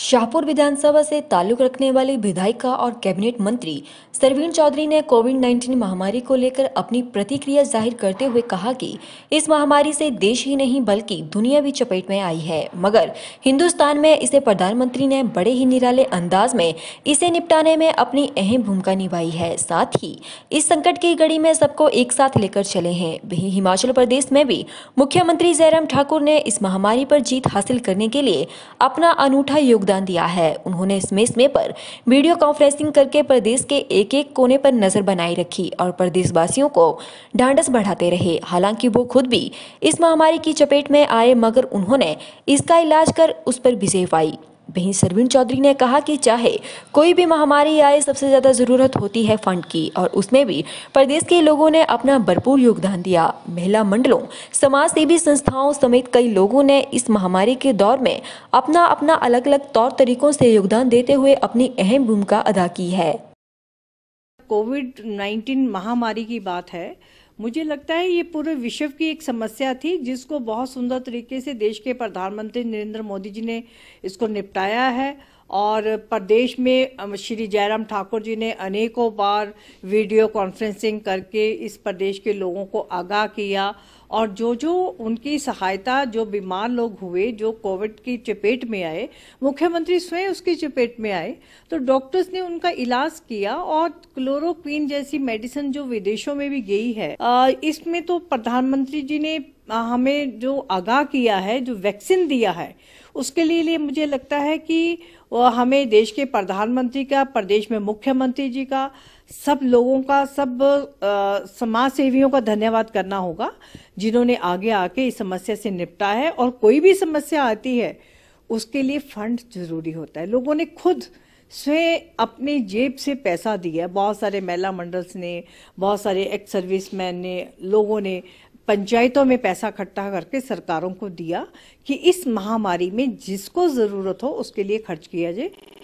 शाहपुर विधानसभा से ताल्लुक रखने वाली विधायिका और कैबिनेट मंत्री सरवीण चौधरी ने कोविड 19 महामारी को लेकर अपनी प्रतिक्रिया जाहिर करते हुए कहा कि इस महामारी से देश ही नहीं बल्कि दुनिया भी चपेट में आई है मगर हिंदुस्तान में इसे प्रधानमंत्री ने बड़े ही निराले अंदाज में इसे निपटाने में अपनी अहम भूमिका निभाई है साथ ही इस संकट की घड़ी में सबको एक साथ लेकर चले हैं वहीं हिमाचल प्रदेश में भी मुख्यमंत्री जयराम ठाकुर ने इस महामारी पर जीत हासिल करने के लिए अपना अनूठा योगदान योगदान दिया है उन्होंने इसमें इसमें पर वीडियो कॉन्फ्रेंसिंग करके प्रदेश के एक एक कोने पर नजर बनाए रखी और प्रदेशवासियों को ढांडस बढ़ाते रहे हालांकि वो खुद भी इस महामारी की चपेट में आए मगर उन्होंने इसका इलाज कर उस पर विजय पाई वहीं सरवीण चौधरी ने कहा कि चाहे कोई भी महामारी आए सबसे ज़्यादा ज़रूरत होती है फंड की और उसमें भी प्रदेश के लोगों ने अपना भरपूर योगदान दिया महिला मंडलों समाज सेवी संस्थाओं समेत कई लोगों ने इस महामारी के दौर में अपना अपना अलग अलग तौर तरीकों से योगदान देते हुए अपनी अहम भूमिका अदा की है कोविड 19 महामारी की बात है मुझे लगता है ये पूरे विश्व की एक समस्या थी जिसको बहुत सुंदर तरीके से देश के प्रधानमंत्री नरेंद्र मोदी जी ने इसको निपटाया है और प्रदेश में श्री जयराम ठाकुर जी ने अनेकों बार वीडियो कॉन्फ्रेंसिंग करके इस प्रदेश के लोगों को आगाह किया और जो जो उनकी सहायता जो बीमार लोग हुए जो कोविड की चपेट में आए मुख्यमंत्री स्वयं उसकी चपेट में आए तो डॉक्टर्स ने उनका इलाज किया और क्लोरोक्वीन जैसी मेडिसिन जो विदेशों में भी गई है इसमें तो प्रधानमंत्री जी ने हमें जो आगाह किया है जो वैक्सीन दिया है उसके लिए लिए मुझे लगता है कि हमें देश के प्रधानमंत्री का प्रदेश में मुख्यमंत्री जी का सब लोगों का सब समाज सेवियों का धन्यवाद करना होगा जिन्होंने आगे आके इस समस्या से निपटा है और कोई भी समस्या आती है उसके लिए फंड जरूरी होता है लोगों ने खुद स्वयं अपने जेब से पैसा दिया है बहुत सारे महिला मंडल्स ने बहुत सारे एक्स सर्विस मैन ने लोगों ने पंचायतों में पैसा इकट्ठा करके सरकारों को दिया कि इस महामारी में जिसको ज़रूरत हो उसके लिए खर्च किया जाए